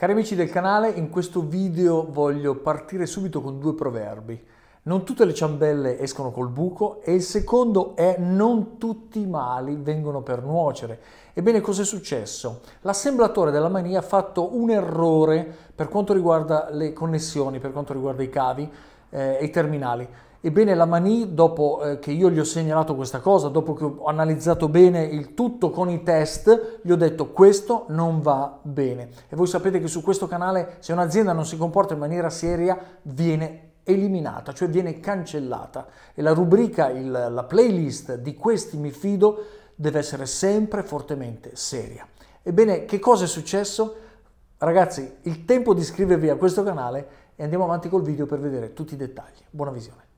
Cari amici del canale, in questo video voglio partire subito con due proverbi. Non tutte le ciambelle escono col buco e il secondo è non tutti i mali vengono per nuocere. Ebbene, cos'è successo? L'assemblatore della mania ha fatto un errore per quanto riguarda le connessioni, per quanto riguarda i cavi eh, e i terminali. Ebbene, la Mani, dopo eh, che io gli ho segnalato questa cosa, dopo che ho analizzato bene il tutto con i test, gli ho detto questo non va bene. E voi sapete che su questo canale, se un'azienda non si comporta in maniera seria, viene eliminata, cioè viene cancellata. E la rubrica, il, la playlist di questi mi fido deve essere sempre fortemente seria. Ebbene, che cosa è successo? Ragazzi, il tempo di iscrivervi a questo canale e andiamo avanti col video per vedere tutti i dettagli. Buona visione.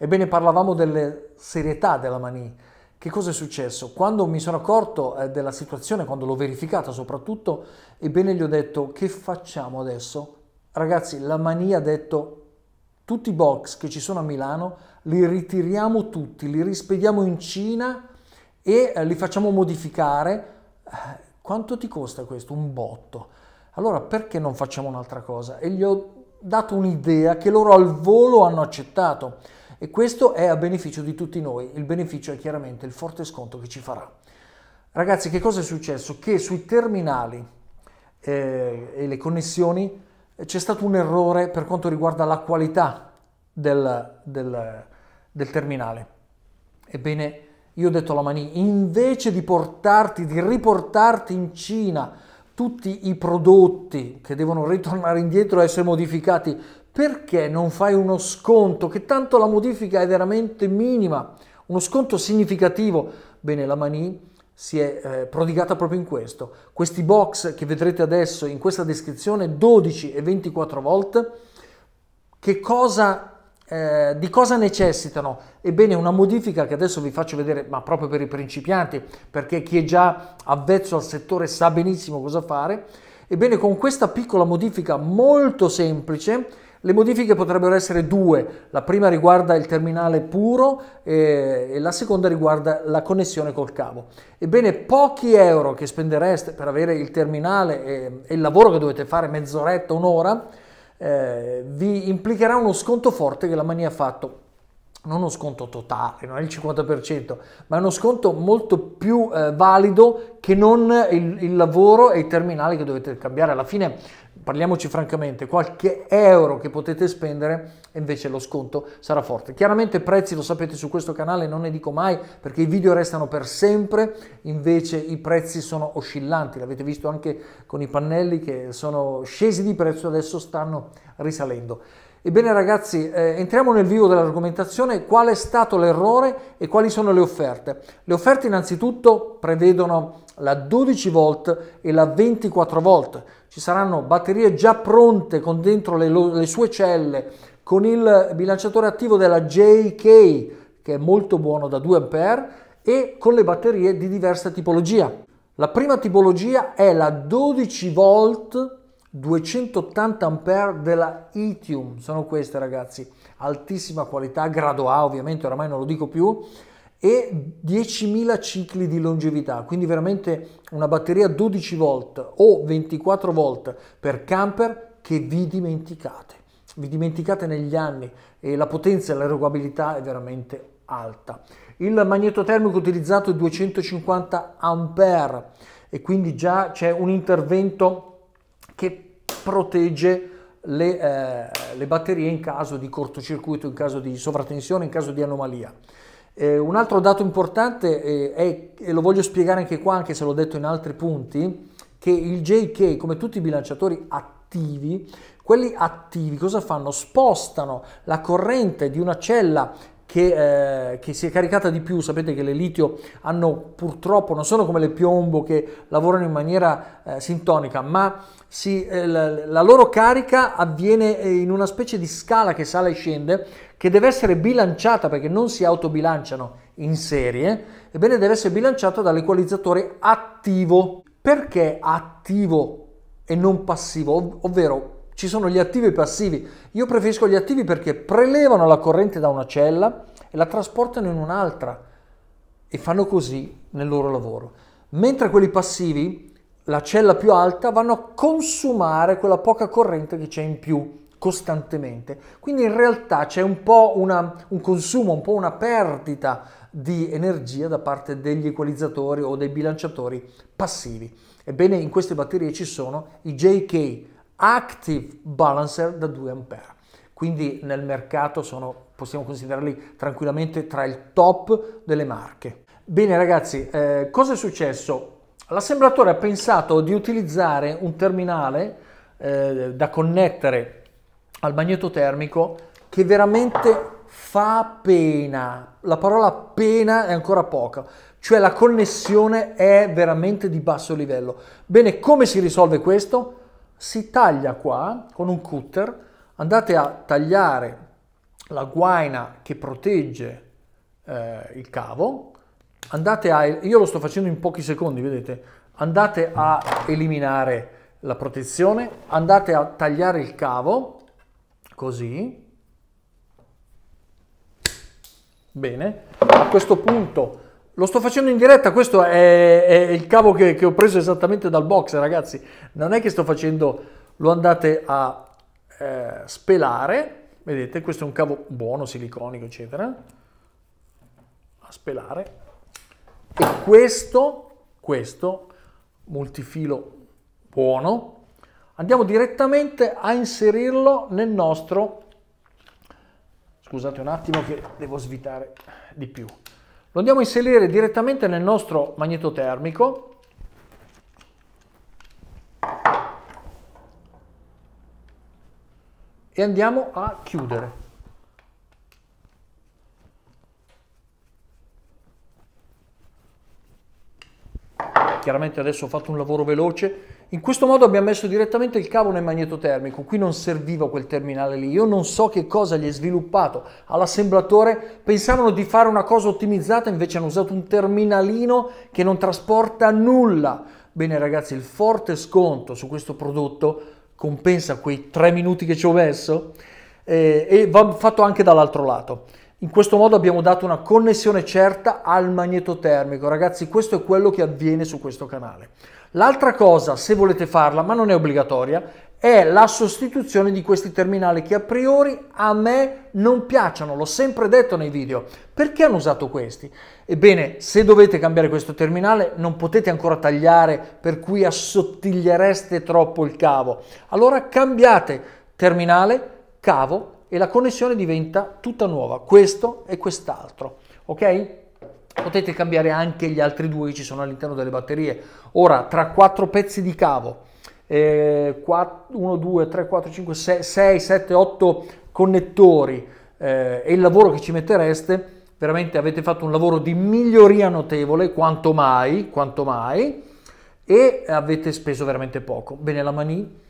Ebbene, parlavamo della serietà della mani. Che cosa è successo? Quando mi sono accorto eh, della situazione, quando l'ho verificata soprattutto, ebbene gli ho detto che facciamo adesso? Ragazzi, la Mani ha detto tutti i box che ci sono a Milano li ritiriamo tutti, li rispediamo in Cina e eh, li facciamo modificare. Eh, quanto ti costa questo? Un botto. Allora perché non facciamo un'altra cosa? E gli ho dato un'idea che loro al volo hanno accettato e questo è a beneficio di tutti noi, il beneficio è chiaramente il forte sconto che ci farà. Ragazzi, che cosa è successo? Che sui terminali eh, e le connessioni eh, c'è stato un errore per quanto riguarda la qualità del, del, del terminale. Ebbene, io ho detto alla Mani, invece di portarti, di riportarti in Cina tutti i prodotti che devono ritornare indietro e essere modificati perché non fai uno sconto, che tanto la modifica è veramente minima, uno sconto significativo? Bene, la Mani si è eh, prodigata proprio in questo. Questi box che vedrete adesso in questa descrizione, 12 e 24 volt, che cosa eh, di cosa necessitano? Ebbene, una modifica che adesso vi faccio vedere, ma proprio per i principianti, perché chi è già avvezzo al settore sa benissimo cosa fare. Ebbene, con questa piccola modifica molto semplice le modifiche potrebbero essere due, la prima riguarda il terminale puro eh, e, la seconda riguarda la connessione col cavo. Ebbene, pochi euro che spendereste per avere il terminale e, il lavoro che dovete fare mezz'oretta, un'ora, eh, vi implicherà uno sconto forte che la Mania ha fatto non uno sconto totale, non è il 50%, ma è uno sconto molto più eh, valido che non il, il, lavoro e i terminali che dovete cambiare. Alla fine parliamoci francamente, qualche euro che potete spendere e invece lo sconto sarà forte. Chiaramente prezzi lo sapete su questo canale, non ne dico mai perché i video restano per sempre, invece i prezzi sono oscillanti, l'avete visto anche con i pannelli che sono scesi di prezzo, adesso stanno risalendo. Ebbene ragazzi, eh, entriamo nel vivo dell'argomentazione, qual è stato l'errore e quali sono le offerte. Le offerte innanzitutto prevedono la 12 v e la 24 v ci saranno batterie già pronte con dentro le, le sue celle, con il bilanciatore attivo della JK che è molto buono da 2 A e con le batterie di diversa tipologia. La prima tipologia è la 12 v 280 A della Itium, sono queste ragazzi, altissima qualità, grado A ovviamente, oramai non lo dico più, e 10.000 cicli di longevità, quindi veramente una batteria 12 volt o 24 volt per camper che vi dimenticate, vi dimenticate negli anni e la potenza e l'erogabilità è veramente alta. Il magnetotermico utilizzato è 250 A e quindi già c'è un intervento che protegge le, eh, le, batterie in caso di cortocircuito, in caso di sovratensione, in caso di anomalia. Eh, un altro dato importante eh, è, e lo voglio spiegare anche qua, anche se l'ho detto in altri punti, che il JK, come tutti i bilanciatori attivi, quelli attivi cosa fanno? Spostano la corrente di una cella che, eh, che, si è caricata di più, sapete che le litio hanno purtroppo, non sono come le piombo che lavorano in maniera eh, sintonica, ma si, eh, la, la, loro carica avviene eh, in una specie di scala che sale e scende, che deve essere bilanciata perché non si autobilanciano in serie, ebbene deve essere bilanciata dall'equalizzatore attivo. Perché attivo e non passivo? Ov ovvero ci sono gli attivi e i passivi. Io preferisco gli attivi perché prelevano la corrente da una cella e la trasportano in un'altra e fanno così nel loro lavoro. Mentre quelli passivi, la cella più alta, vanno a consumare quella poca corrente che c'è in più costantemente. Quindi in realtà c'è un po' una, un consumo, un po' una perdita di energia da parte degli equalizzatori o dei bilanciatori passivi. Ebbene, in queste batterie ci sono i JK active balancer da 2 A. Quindi nel mercato sono, possiamo considerarli tranquillamente tra il top delle marche. Bene ragazzi, eh, cosa è successo? L'assemblatore ha pensato di utilizzare un terminale eh, da connettere al magneto termico che veramente fa pena. La parola pena è ancora poca, cioè la connessione è veramente di basso livello. Bene, come si risolve questo? si taglia qua con un cutter, andate a tagliare la guaina che protegge eh, il cavo, andate a, io lo sto facendo in pochi secondi, vedete, andate a eliminare la protezione, andate a tagliare il cavo, così, bene, a questo punto lo sto facendo in diretta, questo è, è il cavo che, che, ho preso esattamente dal box, ragazzi. Non è che sto facendo, lo andate a eh, spelare. Vedete, questo è un cavo buono, siliconico, eccetera. A spelare. E questo, questo, multifilo buono. Andiamo direttamente a inserirlo nel nostro... Scusate un attimo che devo svitare di più. Lo andiamo a inserire direttamente nel nostro magnetotermico. E andiamo a chiudere. chiaramente adesso ho fatto un lavoro veloce, in questo modo abbiamo messo direttamente il cavo nel magnetotermico, qui non serviva quel terminale lì, io non so che cosa gli è sviluppato all'assemblatore, pensavano di fare una cosa ottimizzata, invece hanno usato un terminalino che non trasporta nulla. Bene ragazzi, il forte sconto su questo prodotto compensa quei tre minuti che ci ho messo eh, e va fatto anche dall'altro lato. In questo modo abbiamo dato una connessione certa al magnetotermico. Ragazzi, questo è quello che avviene su questo canale. L'altra cosa, se volete farla, ma non è obbligatoria, è la sostituzione di questi terminali che a priori a me non piacciono, l'ho sempre detto nei video. Perché hanno usato questi? Ebbene, se dovete cambiare questo terminale non potete ancora tagliare per cui assottigliereste troppo il cavo. Allora cambiate terminale, cavo e la connessione diventa tutta nuova, questo e quest'altro, ok? Potete cambiare anche gli altri due che ci sono all'interno delle batterie. Ora, tra quattro pezzi di cavo, 1, 2, 3, 4, 5, 6, 7, 8 connettori eh, e il lavoro che ci mettereste, veramente avete fatto un lavoro di miglioria notevole, quanto mai, quanto mai, e avete speso veramente poco. Bene, la mani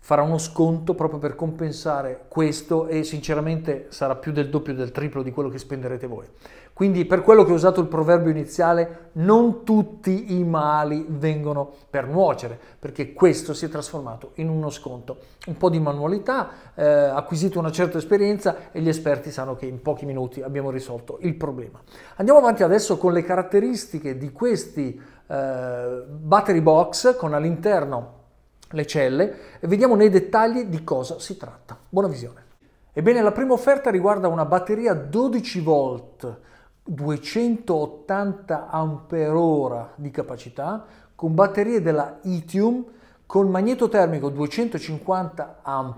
farà uno sconto proprio per compensare questo e sinceramente sarà più del doppio del triplo di quello che spenderete voi. Quindi per quello che ho usato il proverbio iniziale, non tutti i mali vengono per nuocere, perché questo si è trasformato in uno sconto. Un po' di manualità, eh, acquisito una certa esperienza e gli esperti sanno che in pochi minuti abbiamo risolto il problema. Andiamo avanti adesso con le caratteristiche di questi eh, battery box con all'interno le celle e vediamo nei dettagli di cosa si tratta. Buona visione. Ebbene, la prima offerta riguarda una batteria 12 volt 280 Ah di capacità con batterie della Itium con magneto termico 250 A,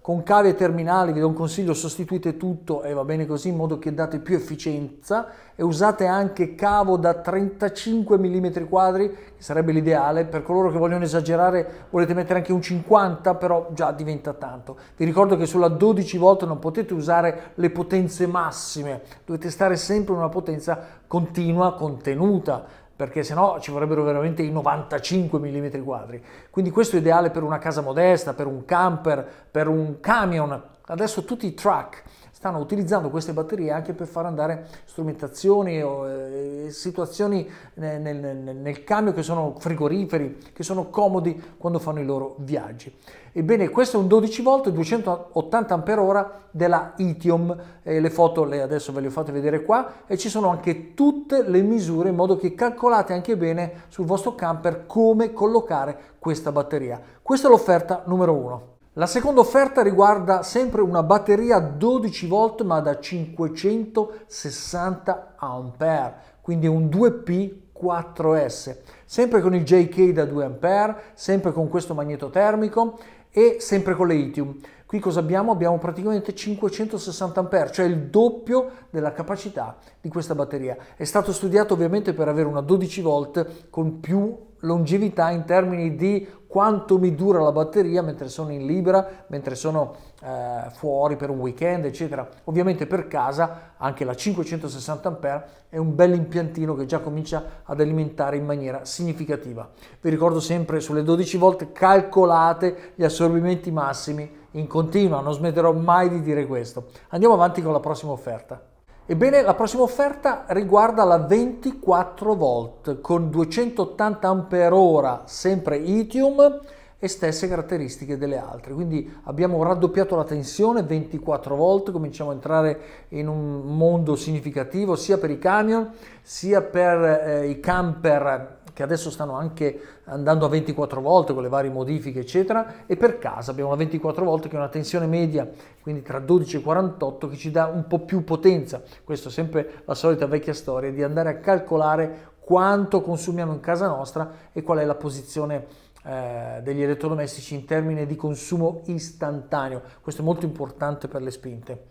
con cavi terminali, vi do un consiglio, sostituite tutto e va bene così in modo che date più efficienza e usate anche cavo da 35 mm quadri, che sarebbe l'ideale, per coloro che vogliono esagerare volete mettere anche un 50, però già diventa tanto. Vi ricordo che sulla 12 v non potete usare le potenze massime, dovete stare sempre in una potenza continua, contenuta perché sennò ci vorrebbero veramente i 95 mm quadri. Quindi questo è ideale per una casa modesta, per un camper, per un camion. Adesso tutti i truck stanno utilizzando queste batterie anche per far andare strumentazioni o eh, situazioni nel, nel, nel camion che sono frigoriferi, che sono comodi quando fanno i loro viaggi. Ebbene, questo è un 12 volt 280 Ah della Itium. Eh, le foto le adesso ve le ho fatte vedere qua e ci sono anche tutte le misure in modo che calcolate anche bene sul vostro camper come collocare questa batteria. Questa è l'offerta numero 1. La seconda offerta riguarda sempre una batteria 12 volt ma da 560 A, quindi un 2P 4S, sempre con il JK da 2A, sempre con questo magneto termico e sempre con le lithium. Qui cosa abbiamo? Abbiamo praticamente 560 A, cioè il doppio della capacità di questa batteria. È stato studiato ovviamente per avere una 12 volt con più longevità in termini di quanto mi dura la batteria mentre sono in libera, mentre sono eh, fuori per un weekend, eccetera. Ovviamente per casa anche la 560 A è un bel impiantino che già comincia ad alimentare in maniera significativa. Vi ricordo sempre sulle 12 volte calcolate gli assorbimenti massimi in continua, non smetterò mai di dire questo. Andiamo avanti con la prossima offerta. Ebbene, la prossima offerta riguarda la 24 volt con 280 ora sempre Itium e stesse caratteristiche delle altre. Quindi abbiamo raddoppiato la tensione, 24 volt, cominciamo a entrare in un mondo significativo sia per i camion, sia per eh, i camper che adesso stanno anche andando a 24 volte con le varie modifiche eccetera e per casa abbiamo la 24 volte che è una tensione media quindi tra 12 e 48 che ci dà un po' più potenza questo è sempre la solita vecchia storia di andare a calcolare quanto consumiamo in casa nostra e qual è la posizione eh, degli elettrodomestici in termini di consumo istantaneo questo è molto importante per le spinte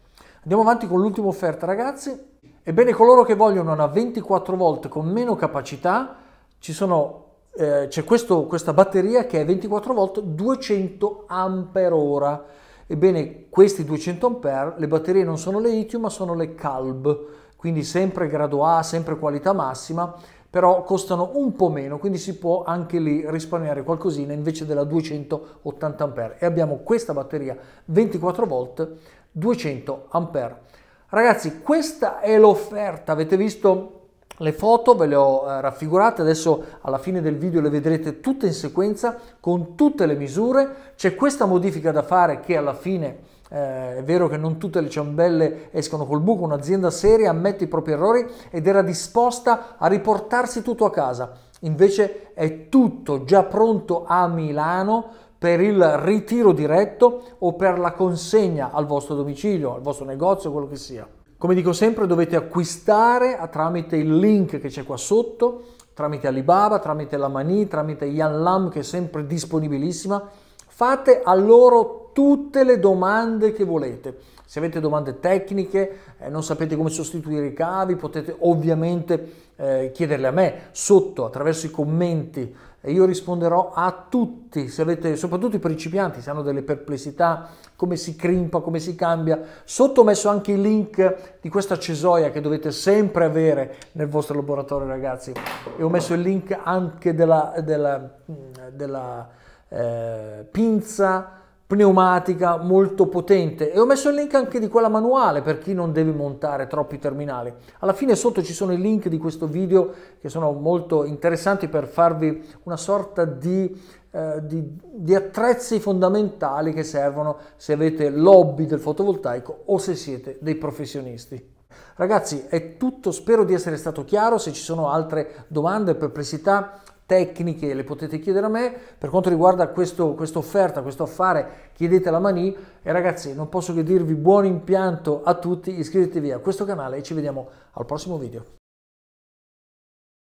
andiamo avanti con l'ultima offerta ragazzi ebbene coloro che vogliono una 24 volt con meno capacità ci eh, c'è questo, questa batteria che è 24 volt 200 ampere ora. Ebbene, questi 200 ampere, le batterie non sono le litio ma sono le CALB, quindi sempre grado A, sempre qualità massima, però costano un po' meno, quindi si può anche lì risparmiare qualcosina invece della 280 ampere. E abbiamo questa batteria 24 volt 200 ampere. Ragazzi, questa è l'offerta, avete visto le foto ve le ho eh, raffigurate, adesso alla fine del video le vedrete tutte in sequenza con tutte le misure. C'è questa modifica da fare che alla fine eh, è vero che non tutte le ciambelle escono col buco, un'azienda seria ammette i propri errori ed era disposta a riportarsi tutto a casa. Invece è tutto già pronto a Milano per il ritiro diretto o per la consegna al vostro domicilio, al vostro negozio, quello che sia. Come dico sempre dovete acquistare tramite il link che c'è qua sotto, tramite Alibaba, tramite la Mani, tramite Yan Lam che è sempre disponibilissima. Fate a loro tutte le domande che volete. Se avete domande tecniche, eh, non sapete come sostituire i cavi, potete ovviamente eh, chiederle a me sotto attraverso i commenti e io risponderò a tutti, se avete, soprattutto i principianti, se hanno delle perplessità, come si crimpa, come si cambia. Sotto ho messo anche il link di questa cesoia che dovete sempre avere nel vostro laboratorio, ragazzi. E ho messo il link anche della, della, mm, della eh, pinza pneumatica molto potente e ho messo il link anche di quella manuale per chi non deve montare troppi terminali. Alla fine sotto ci sono i link di questo video che sono molto interessanti per farvi una sorta di, eh, di, di attrezzi fondamentali che servono se avete lobby del fotovoltaico o se siete dei professionisti. Ragazzi è tutto, spero di essere stato chiaro, se ci sono altre domande o perplessità tecniche le potete chiedere a me. Per quanto riguarda questa offerta, questo affare, chiedetela a Mani. E ragazzi, non posso che dirvi buon impianto a tutti, iscrivetevi a questo canale e ci vediamo al prossimo video.